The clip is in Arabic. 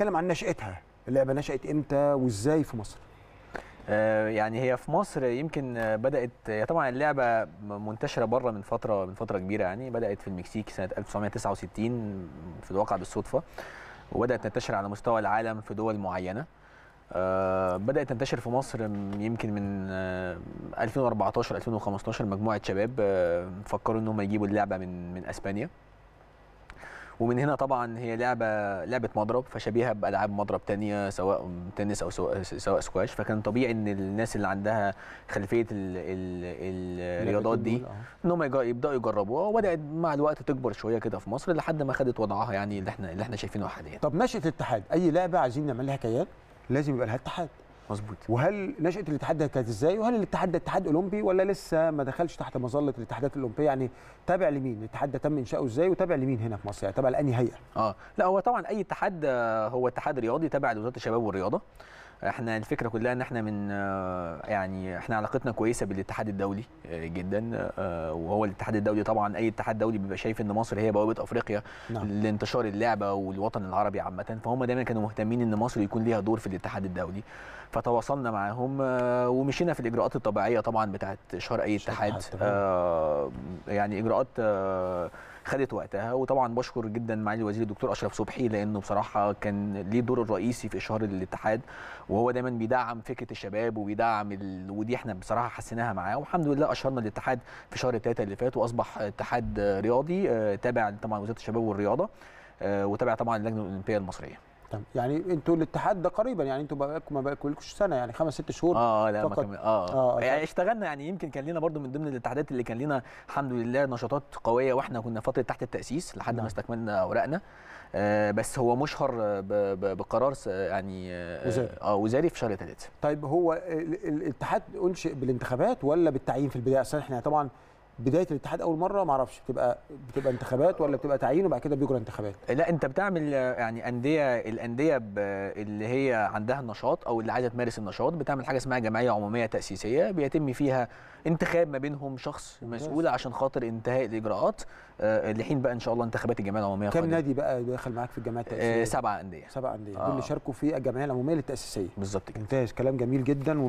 نتكلم عن نشاتها اللعبه نشات امتى وازاي في مصر آه، يعني هي في مصر يمكن بدات هي طبعا اللعبه منتشره بره من فتره من فتره كبيره يعني بدات في المكسيك سنه 1969 في الواقع بالصدفه وبدات تنتشر على مستوى العالم في دول معينه آه، بدات تنتشر في مصر يمكن من 2014 آه، 2015 مجموعه شباب فكروا ان هم يجيبوا اللعبه من من اسبانيا ومن هنا طبعا هي لعبه لعبه مضرب فشبيهه بالعاب مضرب تانية سواء تنس او سواء سكواش فكان طبيعي ان الناس اللي عندها خلفيه الـ الـ الرياضات دي آه. ان هم يبداوا يجربوها وبدات مع الوقت تكبر شويه كده في مصر لحد ما خدت وضعها يعني اللي احنا اللي احنا شايفينه حاليا طب نشاه الاتحاد اي لعبه عايزين نعمل لها كيان لازم يبقى لها اتحاد مظبوط وهل نشاه الاتحاد كانت ازاي وهل الاتحاد ده اتحاد اولمبي ولا لسه ما دخلش تحت مظله الاتحادات الاولمبيه يعني تابع لمين الاتحاد ده تم انشاؤه ازاي وتابع لمين هنا في مصر يعني تابع لاني هيئه اه لا هو طبعا اي اتحاد آه، هو اتحاد رياضي تابع لوزاره الشباب والرياضه احنا الفكره كلها ان احنا من آه، يعني احنا علاقتنا كويسه بالاتحاد الدولي آه، جدا آه، وهو الاتحاد الدولي طبعا اي اتحاد دولي بيبقى شايف ان مصر هي بوابه افريقيا نعم. لانتشار اللعبه والوطن العربي عامه فهم دايما كانوا مهتمين ان مصر يكون ليها دور في الاتحاد الدولي فتواصلنا معاهم ومشينا في الاجراءات الطبيعيه طبعا بتاعت اشهار اي اتحاد يعني اجراءات خدت وقتها وطبعا بشكر جدا معالي الوزير الدكتور اشرف صبحي لانه بصراحه كان ليه دور الرئيسي في اشهار الاتحاد وهو دايما بيدعم فكره الشباب وبيدعم ال... ودي احنا بصراحه حسيناها معاه والحمد لله اشهرنا الاتحاد في شهر الثلاثه اللي فات واصبح اتحاد رياضي آه، تابع طبعا وزاره الشباب والرياضه آه، وتابع طبعا اللجنه الاولمبيه المصريه تمام يعني انتوا الاتحاد ده قريبا يعني انتوا بقالكم ما بقالكوش سنه يعني خمس ست شهور اه لا فقط. ما كم... آه. اه, آه، يعني اشتغلنا يعني يمكن كان لنا برضو من ضمن الاتحادات اللي كان لنا الحمد لله نشاطات قويه واحنا كنا فتره تحت التاسيس لحد نعم. ما استكملنا اوراقنا آه بس هو مشهر بقرار يعني آه وزاري اه وزاري في شهر ثلاثه طيب هو الاتحاد انشئ بالانتخابات ولا بالتعيين في البدايه اصل احنا طبعا بدايه الاتحاد اول مره ما اعرفش بتبقى بتبقى انتخابات ولا بتبقى تعيين وبعد كده بيجرى انتخابات لا انت بتعمل يعني انديه الانديه اللي هي عندها النشاط او اللي عايزه تمارس النشاط بتعمل حاجه اسمها جمعيه عموميه تاسيسيه بيتم فيها انتخاب ما بينهم شخص مسؤول عشان خاطر انتهاء الاجراءات آه، لحين بقى ان شاء الله انتخابات الجمعيه العموميه كم نادي بقى داخل معاك في الجمعيه آه، التاسيسيه سبعه انديه سبعه انديه آه. دول اللي آه. شاركوا في الجمعيه العموميه التاسيسيه بالظبط كده ممتاز كلام جميل جدا و...